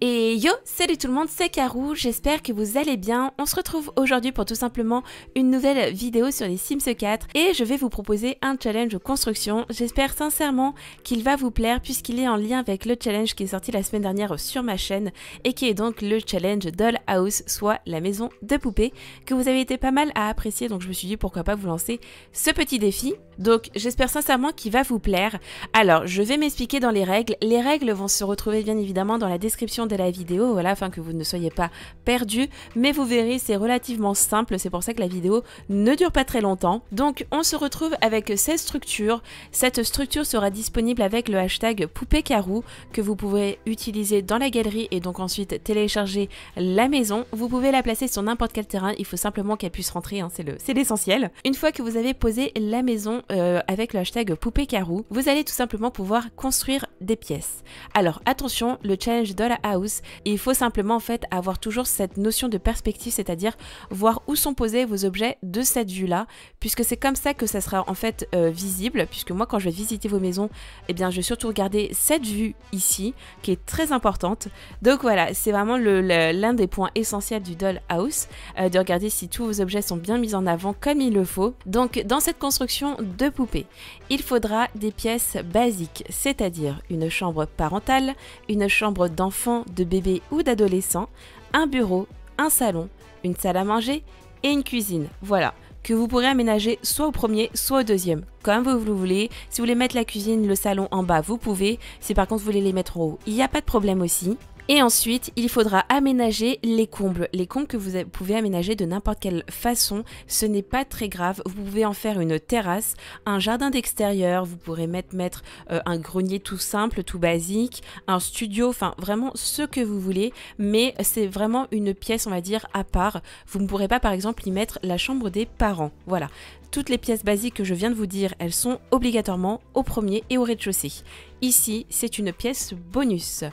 Et yo, salut tout le monde, c'est Karou, j'espère que vous allez bien. On se retrouve aujourd'hui pour tout simplement une nouvelle vidéo sur les Sims 4 et je vais vous proposer un challenge construction. J'espère sincèrement qu'il va vous plaire puisqu'il est en lien avec le challenge qui est sorti la semaine dernière sur ma chaîne et qui est donc le challenge Dollhouse, soit la maison de poupée, que vous avez été pas mal à apprécier donc je me suis dit pourquoi pas vous lancer ce petit défi. Donc j'espère sincèrement qu'il va vous plaire. Alors je vais m'expliquer dans les règles. Les règles vont se retrouver bien évidemment dans la description de la vidéo, voilà, afin que vous ne soyez pas perdu. Mais vous verrez, c'est relativement simple, c'est pour ça que la vidéo ne dure pas très longtemps. Donc on se retrouve avec cette structure. Cette structure sera disponible avec le hashtag poupée carou que vous pouvez utiliser dans la galerie et donc ensuite télécharger la maison. Vous pouvez la placer sur n'importe quel terrain, il faut simplement qu'elle puisse rentrer, hein, c'est l'essentiel. Une fois que vous avez posé la maison euh, avec le hashtag poupée carou, vous allez tout simplement pouvoir construire des pièces. Alors attention, le challenge de la house il faut simplement en fait avoir toujours cette notion de perspective, c'est-à-dire voir où sont posés vos objets de cette vue-là, puisque c'est comme ça que ça sera en fait euh, visible, puisque moi quand je vais visiter vos maisons, eh bien je vais surtout regarder cette vue ici, qui est très importante. Donc voilà, c'est vraiment l'un des points essentiels du doll house, euh, de regarder si tous vos objets sont bien mis en avant comme il le faut. Donc dans cette construction de poupées, il faudra des pièces basiques, c'est-à-dire une chambre parentale, une chambre d'enfant de bébés ou d'adolescents, un bureau, un salon, une salle à manger et une cuisine. Voilà, que vous pourrez aménager soit au premier, soit au deuxième, comme vous le voulez. Si vous voulez mettre la cuisine, le salon en bas, vous pouvez. Si par contre vous voulez les mettre en haut, il n'y a pas de problème aussi. Et ensuite, il faudra aménager les combles. Les combles que vous pouvez aménager de n'importe quelle façon, ce n'est pas très grave. Vous pouvez en faire une terrasse, un jardin d'extérieur, vous pourrez mettre, euh, un grenier tout simple, tout basique, un studio, enfin vraiment ce que vous voulez, mais c'est vraiment une pièce, on va dire, à part. Vous ne pourrez pas par exemple y mettre la chambre des parents. Voilà. Toutes les pièces basiques que je viens de vous dire, elles sont obligatoirement au premier et au rez-de-chaussée. Ici, c'est une pièce bonus.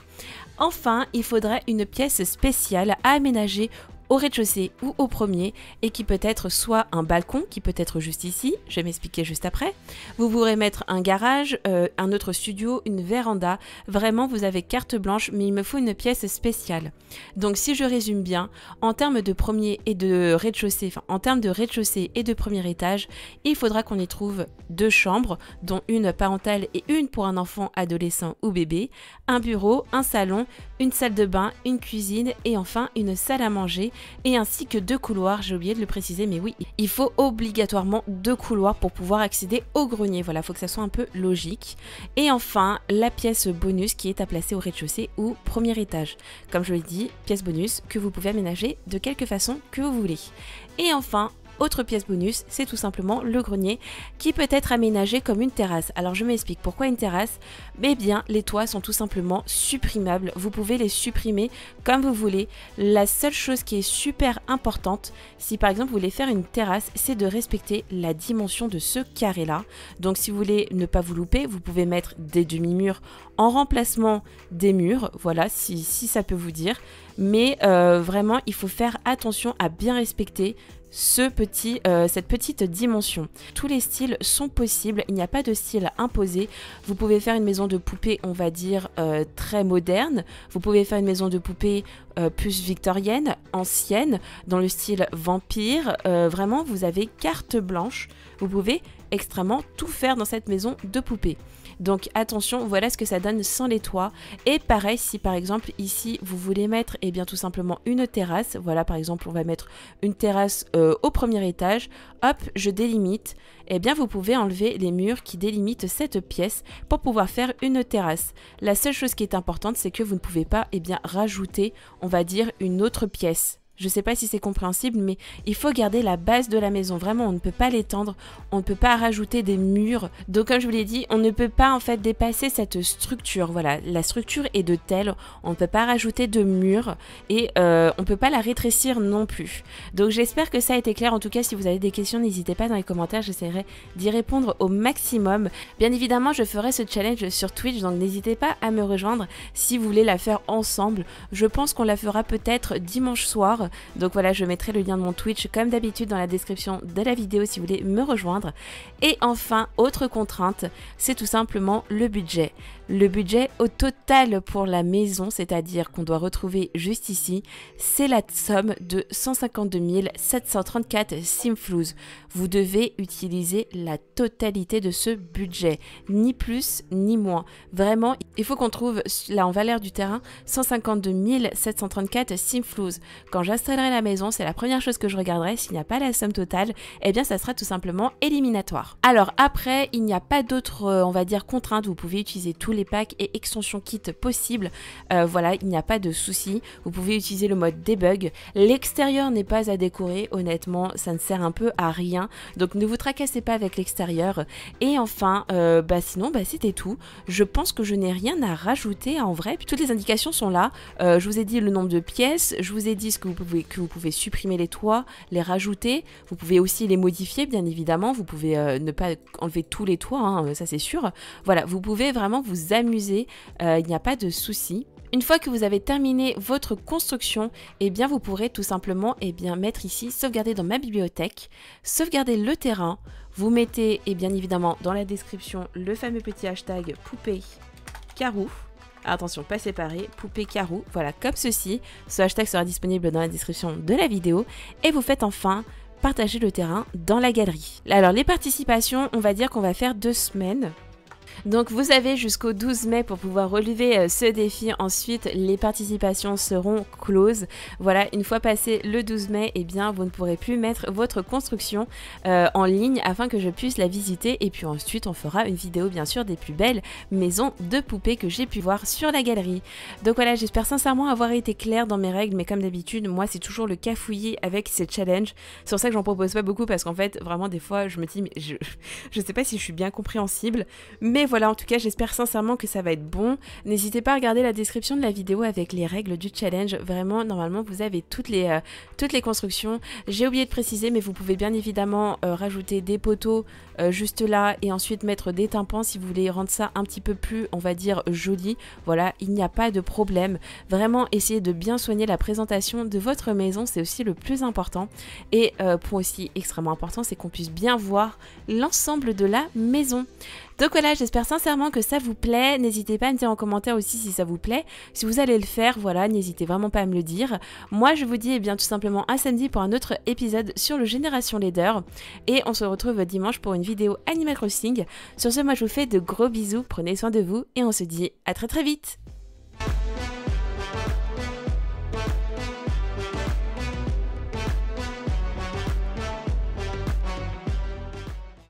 Enfin, il faudrait une pièce spéciale à aménager au rez-de-chaussée ou au premier et qui peut être soit un balcon, qui peut être juste ici, je vais m'expliquer juste après. Vous pourrez mettre un garage, euh, un autre studio, une véranda. Vraiment, vous avez carte blanche, mais il me faut une pièce spéciale. Donc si je résume bien, en termes de premier et de rez-de-chaussée, enfin en termes de rez-de-chaussée et de premier étage, il faudra qu'on y trouve deux chambres, dont une parentale et une pour un enfant, adolescent ou bébé, un bureau, un salon, une salle de bain, une cuisine et enfin une salle à manger et ainsi que deux couloirs, j'ai oublié de le préciser, mais oui, il faut obligatoirement deux couloirs pour pouvoir accéder au grenier, voilà, faut que ça soit un peu logique. Et enfin, la pièce bonus qui est à placer au rez-de-chaussée ou premier étage. Comme je l'ai dit, pièce bonus que vous pouvez aménager de quelque façon que vous voulez. Et enfin, autre pièce bonus, c'est tout simplement le grenier qui peut être aménagé comme une terrasse. Alors je m'explique pourquoi une terrasse Eh bien les toits sont tout simplement supprimables, vous pouvez les supprimer comme vous voulez. La seule chose qui est super importante, si par exemple vous voulez faire une terrasse, c'est de respecter la dimension de ce carré là. Donc si vous voulez ne pas vous louper, vous pouvez mettre des demi-murs en remplacement des murs, voilà si, ça peut vous dire. Mais euh, vraiment il faut faire attention à bien respecter petit, euh, cette petite dimension. Tous les styles sont possibles, il n'y a pas de style imposé. Vous pouvez faire une maison de poupée, on va dire, euh, très moderne. Vous pouvez faire une maison de poupée euh, plus victorienne, ancienne, dans le style vampire. vraiment, vous avez carte blanche. Vous pouvez extrêmement tout faire dans cette maison de poupée. Donc attention, voilà ce que ça donne sans les toits. Et pareil, si par exemple ici vous voulez mettre eh bien tout simplement une terrasse, voilà par exemple on va mettre une terrasse euh, au premier étage, hop, je délimite, et eh bien vous pouvez enlever les murs qui délimitent cette pièce pour pouvoir faire une terrasse. La seule chose qui est importante, c'est que vous ne pouvez pas eh bien rajouter, on va dire, une autre pièce. Je sais pas si c'est compréhensible, mais il faut garder la base de la maison. Vraiment, on ne peut pas l'étendre, on ne peut pas rajouter des murs. Donc, comme je vous l'ai dit, on ne peut pas en fait dépasser cette structure. Voilà, la structure est de telle, on ne peut pas rajouter de murs et euh, on ne peut pas la rétrécir non plus. Donc, j'espère que ça a été clair. En tout cas, si vous avez des questions, n'hésitez pas dans les commentaires, j'essaierai d'y répondre au maximum. Bien évidemment, je ferai ce challenge sur Twitch, donc n'hésitez pas à me rejoindre si vous voulez la faire ensemble. Je pense qu'on la fera peut-être dimanche soir donc voilà, je mettrai le lien de mon Twitch comme d'habitude dans la description de la vidéo si vous voulez me rejoindre. Et enfin, autre contrainte, c'est tout simplement le budget. Le budget au total pour la maison, c'est-à-dire qu'on doit retrouver juste ici, c'est la somme de 152 734 simflouz. Vous devez utiliser la totalité de ce budget, ni plus ni moins. Vraiment, il faut qu'on trouve là en valeur du terrain 152 734 simflouz. Quand installer la maison, c'est la première chose que je regarderai. S'il n'y a pas la somme totale, et eh bien ça sera tout simplement éliminatoire. Alors après, il n'y a pas d'autres, euh, on va dire, contraintes. Vous pouvez utiliser tous les packs et extensions kit possibles. Euh, voilà, il n'y a pas de souci. Vous pouvez utiliser le mode debug. L'extérieur n'est pas à décorer, honnêtement, ça ne sert un peu à rien. Donc ne vous tracassez pas avec l'extérieur. Et enfin, euh, bah sinon, bah c'était tout. Je pense que je n'ai rien à rajouter en vrai. toutes les indications sont là. je vous ai dit le nombre de pièces, je vous ai dit ce que vous pouvez que vous pouvez supprimer les toits, les rajouter. Vous pouvez aussi les modifier, bien évidemment. Vous pouvez euh, ne pas enlever tous les toits, hein, euh, ça c'est sûr. Voilà, vous pouvez vraiment vous amuser. Euh, il n'y a pas de souci. Une fois que vous avez terminé votre construction, et eh bien vous pourrez tout simplement et eh bien, mettre ici sauvegarder dans ma bibliothèque, sauvegarder le terrain. Vous mettez, et eh bien évidemment, dans la description le fameux petit hashtag poupée carou Attention, pas séparé, poupée carou, voilà, comme ceci. Ce hashtag sera disponible dans la description de la vidéo. Et vous faites enfin partager le terrain dans la galerie. Alors les participations, on va dire qu'on va faire deux semaines donc vous avez jusqu'au 12 mai pour pouvoir relever euh, ce défi. Ensuite, les participations seront closes. Voilà, une fois passé le 12 mai, eh bien, vous ne pourrez plus mettre votre construction euh, en ligne afin que je puisse la visiter. Et puis ensuite, on fera une vidéo, bien sûr, des plus belles maisons de poupées que j'ai pu voir sur la galerie. Donc voilà, j'espère sincèrement avoir été claire dans mes règles, mais comme d'habitude, moi, c'est toujours le fouillé avec ces challenges. C'est pour ça que j'en propose pas beaucoup parce qu'en fait, vraiment, des fois, je me dis, mais je, ne sais pas si je suis bien compréhensible, mais voilà, en tout cas, j'espère sincèrement que ça va être bon. N'hésitez pas à regarder la description de la vidéo avec les règles du challenge. Vraiment, normalement, vous avez toutes les, euh, toutes les constructions. J'ai oublié de préciser, mais vous pouvez bien évidemment euh, rajouter des poteaux euh, juste là et ensuite mettre des tympans si vous voulez rendre ça un petit peu plus, on va dire, joli. Voilà, il n'y a pas de problème. Vraiment, essayez de bien soigner la présentation de votre maison, c'est aussi le plus important. Et point aussi extrêmement important, c'est qu'on puisse bien voir l'ensemble de la maison. Donc voilà, j'espère sincèrement que ça vous plaît. N'hésitez pas à me dire en commentaire aussi si ça vous plaît. Si vous allez le faire, voilà, n'hésitez vraiment pas à me le dire. Moi, je vous dis eh bien tout simplement à samedi pour un autre épisode sur le Génération Leader. Et on se retrouve dimanche pour une vidéo Animal Crossing. Sur ce, moi, je vous fais de gros bisous, prenez soin de vous et on se dit à très très vite